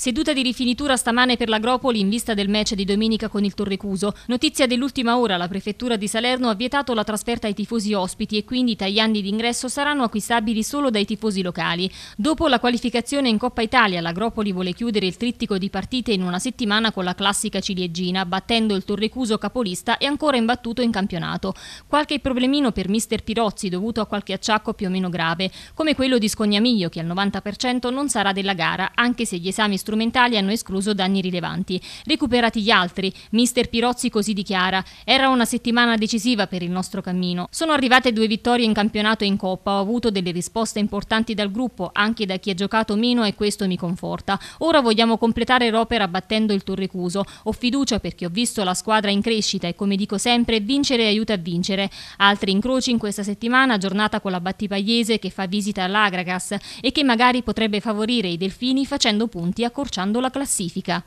Seduta di rifinitura stamane per l'Agropoli in vista del match di domenica con il Torrecuso. Notizia dell'ultima ora, la prefettura di Salerno ha vietato la trasferta ai tifosi ospiti e quindi i tagliandi d'ingresso saranno acquistabili solo dai tifosi locali. Dopo la qualificazione in Coppa Italia, l'Agropoli vuole chiudere il trittico di partite in una settimana con la classica ciliegina, battendo il Torrecuso capolista e ancora imbattuto in campionato. Qualche problemino per mister Pirozzi dovuto a qualche acciacco più o meno grave, come quello di Scognamiglio che al 90% non sarà della gara, anche se gli esami strumentali hanno escluso danni rilevanti. Recuperati gli altri, mister Pirozzi così dichiara, era una settimana decisiva per il nostro cammino. Sono arrivate due vittorie in campionato e in Coppa, ho avuto delle risposte importanti dal gruppo, anche da chi ha giocato meno e questo mi conforta. Ora vogliamo completare l'opera battendo il Torrecuso. Ho fiducia perché ho visto la squadra in crescita e come dico sempre, vincere aiuta a vincere. Altri incroci in questa settimana, giornata con la Battipagliese che fa visita all'Agragas e che magari potrebbe favorire i delfini facendo punti a accorciando la classifica.